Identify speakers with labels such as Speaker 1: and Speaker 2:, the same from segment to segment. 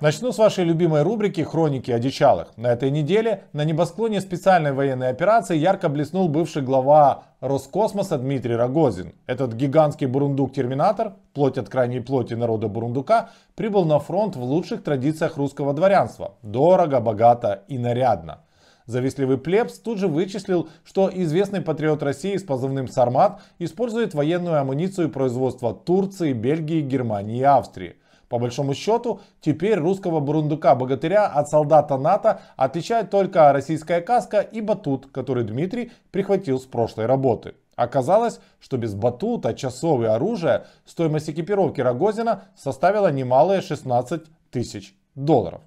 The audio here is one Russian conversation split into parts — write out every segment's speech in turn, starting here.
Speaker 1: Начну с вашей любимой рубрики «Хроники одичалых». На этой неделе на небосклоне специальной военной операции ярко блеснул бывший глава Роскосмоса Дмитрий Рогозин. Этот гигантский бурундук-терминатор, плоть от крайней плоти народа бурундука, прибыл на фронт в лучших традициях русского дворянства. Дорого, богато и нарядно. Завистливый плебс тут же вычислил, что известный патриот России с позывным «Сармат» использует военную амуницию производства Турции, Бельгии, Германии и Австрии – по большому счету, теперь русского бурундука-богатыря от солдата НАТО отличает только российская каска и батут, который Дмитрий прихватил с прошлой работы. Оказалось, что без батута, часов и оружия стоимость экипировки Рогозина составила немалые 16 тысяч долларов.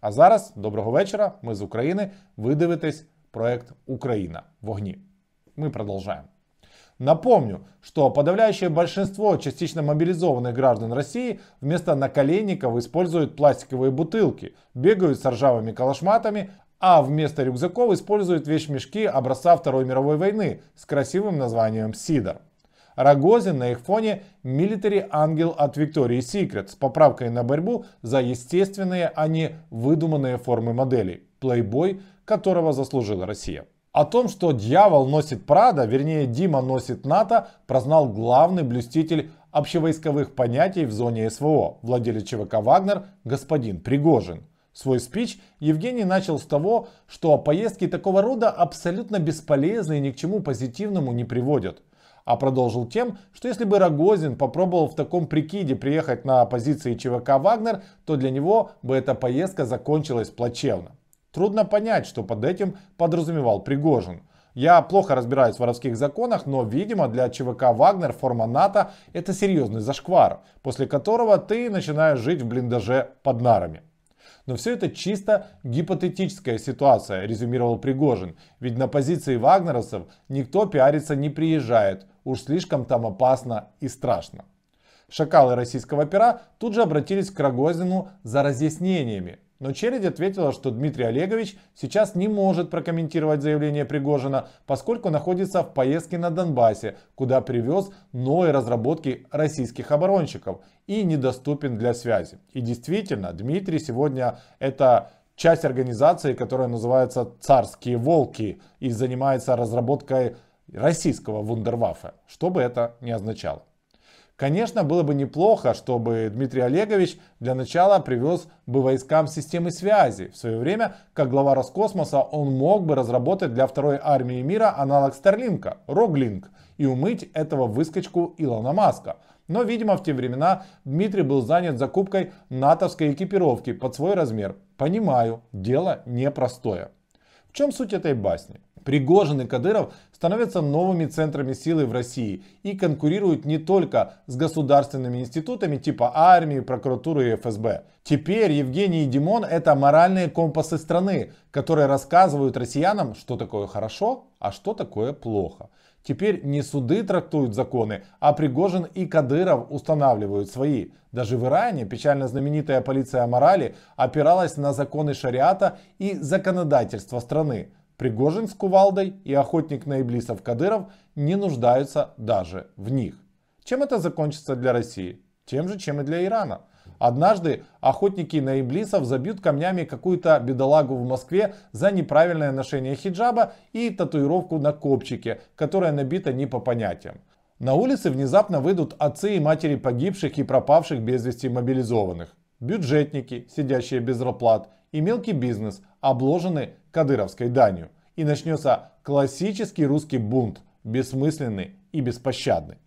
Speaker 1: А зараз, доброго вечера, мы з Украины Ви дивитесь проект Украина в огне. Мы продолжаем. Напомню, что подавляющее большинство частично мобилизованных граждан России вместо наколенников используют пластиковые бутылки, бегают с ржавыми калашматами, а вместо рюкзаков используют вещмешки образца Второй мировой войны с красивым названием «Сидор». Рогозин на их фоне «Милитари Ангел» от Виктории Секрет с поправкой на борьбу за естественные, а не выдуманные формы моделей. Плейбой, которого заслужила Россия. О том, что дьявол носит Прада, вернее Дима носит НАТО, прознал главный блюститель общевойсковых понятий в зоне СВО, владелец ЧВК «Вагнер» господин Пригожин. Свой спич Евгений начал с того, что поездки такого рода абсолютно бесполезны и ни к чему позитивному не приводят. А продолжил тем, что если бы Рогозин попробовал в таком прикиде приехать на позиции ЧВК «Вагнер», то для него бы эта поездка закончилась плачевно. Трудно понять, что под этим подразумевал Пригожин. Я плохо разбираюсь в воровских законах, но, видимо, для ЧВК «Вагнер» форма НАТО – это серьезный зашквар, после которого ты начинаешь жить в блиндаже под нарами. Но все это чисто гипотетическая ситуация, резюмировал Пригожин. Ведь на позиции вагнеровцев никто пиариться не приезжает, уж слишком там опасно и страшно. Шакалы российского пера тут же обратились к Рогозину за разъяснениями. Но Чередь ответила, что Дмитрий Олегович сейчас не может прокомментировать заявление Пригожина, поскольку находится в поездке на Донбассе, куда привез новые разработки российских оборонщиков и недоступен для связи. И действительно, Дмитрий сегодня это часть организации, которая называется «Царские волки» и занимается разработкой российского вундерваффе, что бы это ни означало. Конечно, было бы неплохо, чтобы Дмитрий Олегович для начала привез бы войскам системы связи. В свое время, как глава Роскосмоса, он мог бы разработать для второй армии мира аналог Старлинка, Роглинк, и умыть этого выскочку Илона Маска. Но, видимо, в те времена Дмитрий был занят закупкой натовской экипировки под свой размер. Понимаю, дело непростое. В чем суть этой басни? Пригожин и Кадыров становятся новыми центрами силы в России и конкурируют не только с государственными институтами типа армии, прокуратуры и ФСБ. Теперь Евгений и Димон это моральные компасы страны, которые рассказывают россиянам, что такое хорошо, а что такое плохо. Теперь не суды трактуют законы, а Пригожин и Кадыров устанавливают свои. Даже в Иране печально знаменитая полиция морали опиралась на законы шариата и законодательство страны. Пригожин с Кувалдой и охотник на иблисов Кадыров не нуждаются даже в них. Чем это закончится для России? Тем же, чем и для Ирана. Однажды охотники на иблисов забьют камнями какую-то бедолагу в Москве за неправильное ношение хиджаба и татуировку на копчике, которая набита не по понятиям. На улицы внезапно выйдут отцы и матери погибших и пропавших без вести мобилизованных, бюджетники, сидящие без зарплат, и мелкий бизнес обложены кадыровской данью. И начнется классический русский бунт, бессмысленный и беспощадный.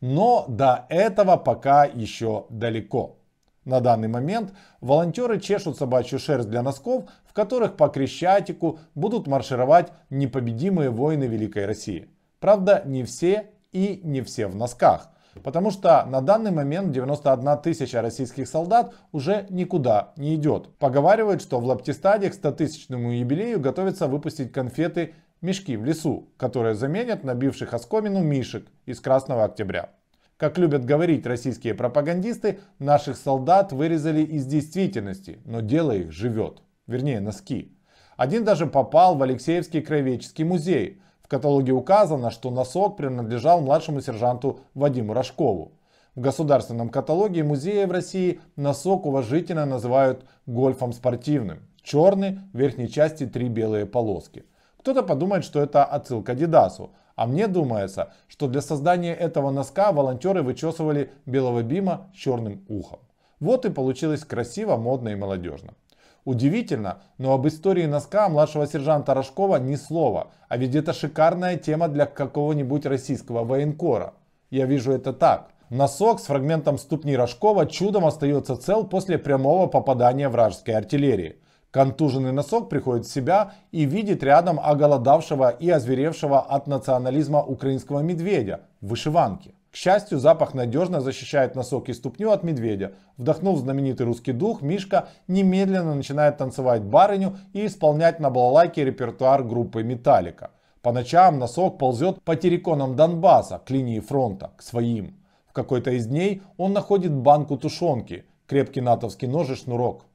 Speaker 1: Но до этого пока еще далеко. На данный момент волонтеры чешут собачью шерсть для носков, в которых по Крещатику будут маршировать непобедимые воины Великой России. Правда, не все и не все в носках. Потому что на данный момент 91 тысяча российских солдат уже никуда не идет. Поговаривают, что в Лаптистаде к 100-тысячному юбилею готовится выпустить конфеты «Мешки в лесу», которые заменят набивших оскомину мишек из «Красного октября». Как любят говорить российские пропагандисты, наших солдат вырезали из действительности, но дело их живет. Вернее, носки. Один даже попал в Алексеевский краеведческий музей, в каталоге указано, что носок принадлежал младшему сержанту Вадиму Рожкову. В государственном каталоге музея в России носок уважительно называют гольфом спортивным. Черный, в верхней части три белые полоски. Кто-то подумает, что это отсылка Дидасу, а мне думается, что для создания этого носка волонтеры вычесывали белого бима с черным ухом. Вот и получилось красиво, модно и молодежно. Удивительно, но об истории носка младшего сержанта Рожкова ни слова, а ведь это шикарная тема для какого-нибудь российского военкора. Я вижу это так. Носок с фрагментом ступни Рожкова чудом остается цел после прямого попадания вражеской артиллерии. Контуженный носок приходит в себя и видит рядом оголодавшего и озверевшего от национализма украинского медведя в вышиванке. К счастью, запах надежно защищает носок и ступню от медведя. Вдохнув знаменитый русский дух, Мишка немедленно начинает танцевать барыню и исполнять на балалайке репертуар группы «Металлика». По ночам носок ползет по терриконам Донбасса к линии фронта, к своим. В какой-то из дней он находит банку тушенки, крепкий натовский нож и шнурок.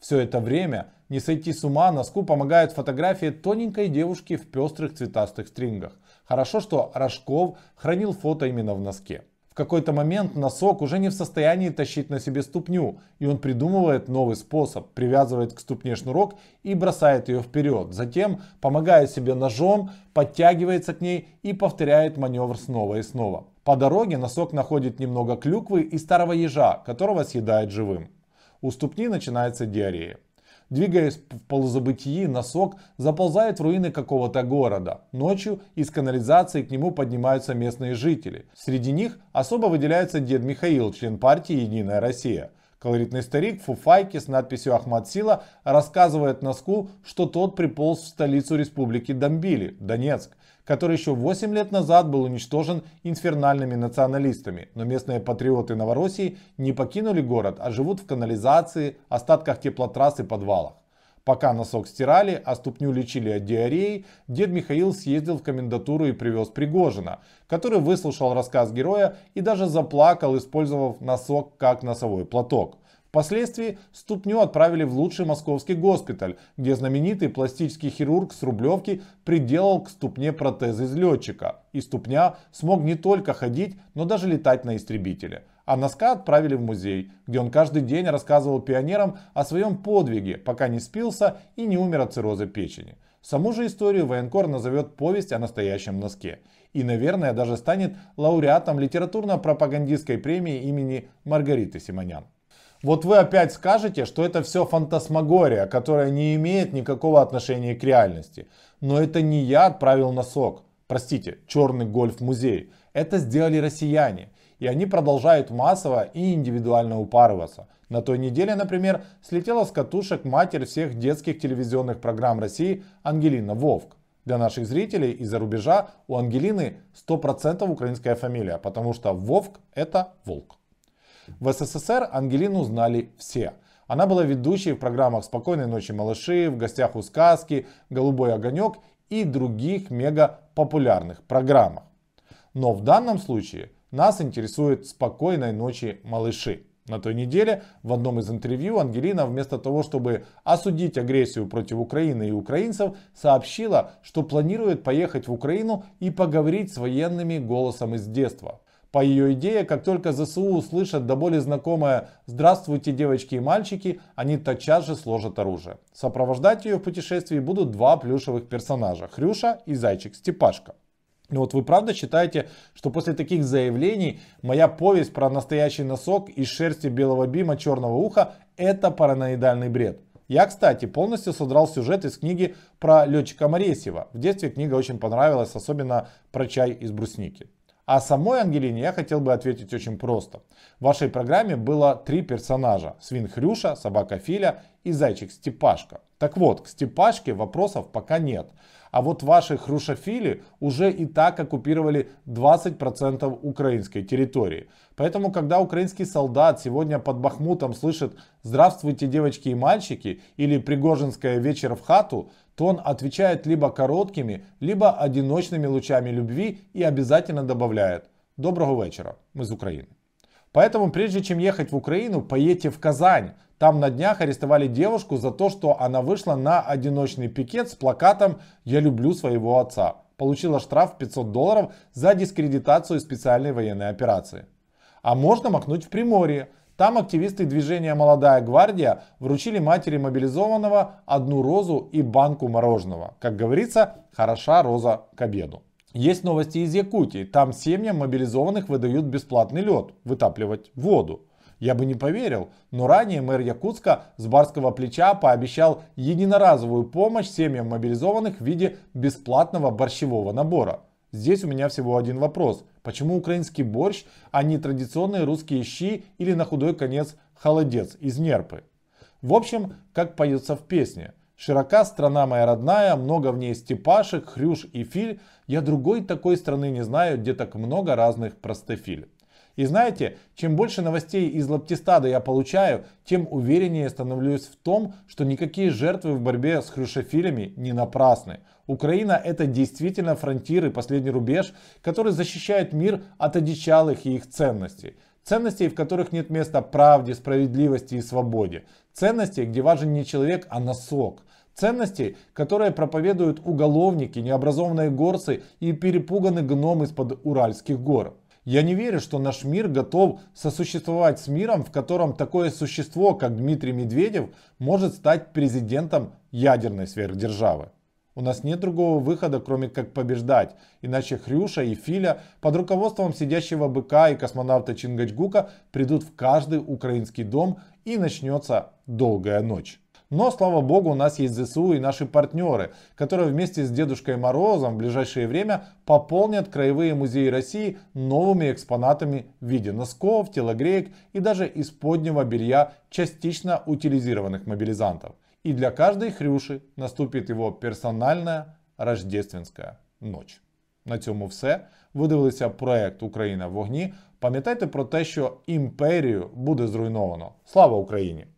Speaker 1: Все это время не сойти с ума носку помогают фотографии тоненькой девушки в пестрых цветастых стрингах. Хорошо, что Рожков хранил фото именно в носке. В какой-то момент носок уже не в состоянии тащить на себе ступню, и он придумывает новый способ, привязывает к ступне шнурок и бросает ее вперед. Затем, помогая себе ножом, подтягивается к ней и повторяет маневр снова и снова. По дороге носок находит немного клюквы и старого ежа, которого съедает живым. У ступни начинается диарея. Двигаясь в полузабытии, носок заползает в руины какого-то города. Ночью из канализации к нему поднимаются местные жители. Среди них особо выделяется дед Михаил, член партии «Единая Россия». Колоритный старик в фуфайке с надписью «Ахмад Сила» рассказывает Носку, что тот приполз в столицу республики Домбили Донецк, который еще 8 лет назад был уничтожен инфернальными националистами. Но местные патриоты Новороссии не покинули город, а живут в канализации, остатках теплотрасс и подвалах. Пока носок стирали, а ступню лечили от диареи, дед Михаил съездил в комендатуру и привез Пригожина, который выслушал рассказ героя и даже заплакал, использовав носок как носовой платок. Впоследствии ступню отправили в лучший московский госпиталь, где знаменитый пластический хирург с Рублевки приделал к ступне протез из летчика. И ступня смог не только ходить, но даже летать на истребителе. А носка отправили в музей, где он каждый день рассказывал пионерам о своем подвиге, пока не спился и не умер от цирроза печени. Саму же историю военкор назовет «Повесть о настоящем носке» и, наверное, даже станет лауреатом литературно-пропагандистской премии имени Маргариты Симонян вот вы опять скажете, что это все фантасмагория, которая не имеет никакого отношения к реальности. Но это не я отправил носок, простите, черный гольф-музей. Это сделали россияне. И они продолжают массово и индивидуально упарываться. На той неделе, например, слетела с катушек матерь всех детских телевизионных программ России Ангелина Вовк. Для наших зрителей из-за рубежа у Ангелины 100% украинская фамилия, потому что Вовк это волк. В СССР Ангелину знали все. Она была ведущей в программах «Спокойной ночи, малыши», «В гостях у сказки», «Голубой огонек» и других мега популярных программах. Но в данном случае нас интересует «Спокойной ночи, малыши». На той неделе в одном из интервью Ангелина вместо того, чтобы осудить агрессию против Украины и украинцев, сообщила, что планирует поехать в Украину и поговорить с военными голосом из детства. По ее идее, как только ЗСУ услышат до боли знакомое «Здравствуйте, девочки и мальчики», они тотчас же сложат оружие. Сопровождать ее в путешествии будут два плюшевых персонажа – Хрюша и зайчик Степашка. Но ну вот вы правда считаете, что после таких заявлений моя повесть про настоящий носок из шерсти белого бима черного уха – это параноидальный бред? Я, кстати, полностью содрал сюжет из книги про летчика Моресьева. В детстве книга очень понравилась, особенно про чай из брусники. А самой Ангелине я хотел бы ответить очень просто. В вашей программе было три персонажа. Свин Хрюша, собака Филя и зайчик Степашка. Так вот, к Степашке вопросов пока нет. А вот ваши хрушафили уже и так оккупировали 20% украинской территории. Поэтому, когда украинский солдат сегодня под Бахмутом слышит «Здравствуйте, девочки и мальчики» или «Пригожинская вечер в хату», то он отвечает либо короткими, либо одиночными лучами любви и обязательно добавляет «Доброго вечера, мы из Украины». Поэтому прежде чем ехать в Украину, поедьте в Казань, там на днях арестовали девушку за то, что она вышла на одиночный пикет с плакатом «Я люблю своего отца». Получила штраф 500 долларов за дискредитацию специальной военной операции. А можно макнуть в Приморье. Там активисты движения «Молодая гвардия» вручили матери мобилизованного одну розу и банку мороженого. Как говорится, хороша роза к обеду. Есть новости из Якутии. Там семьям мобилизованных выдают бесплатный лед, вытапливать воду я бы не поверил. Но ранее мэр Якутска с барского плеча пообещал единоразовую помощь семьям мобилизованных в виде бесплатного борщевого набора. Здесь у меня всего один вопрос. Почему украинский борщ, а не традиционные русские щи или на худой конец холодец из нерпы? В общем, как поется в песне. Широка страна моя родная, много в ней степашек, хрюш и филь. Я другой такой страны не знаю, где так много разных простофиль. И знаете, чем больше новостей из Лаптистада я получаю, тем увереннее становлюсь в том, что никакие жертвы в борьбе с хрюшефилями не напрасны. Украина это действительно фронтир и последний рубеж, который защищает мир от одичалых и их ценностей. Ценностей, в которых нет места правде, справедливости и свободе. Ценностей, где важен не человек, а носок. Ценностей, которые проповедуют уголовники, необразованные горцы и перепуганные гномы из-под Уральских гор. Я не верю, что наш мир готов сосуществовать с миром, в котором такое существо, как Дмитрий Медведев, может стать президентом ядерной сверхдержавы. У нас нет другого выхода, кроме как побеждать, иначе Хрюша и Филя под руководством сидящего быка и космонавта Чингачгука придут в каждый украинский дом и начнется долгая ночь. Но, слава богу, у нас есть ЗСУ и наши партнеры, которые вместе с Дедушкой Морозом в ближайшее время пополнят краевые музеи России новыми экспонатами в виде носков, телогреек и даже исподнего белья частично утилизированных мобилизантов. И для каждой хрюши наступит его персональная Рождественская ночь. На цьому все. Ви проект Україна в вогні. Пам'ятайте про те, що імперію буде зруйновано. Слава Україні!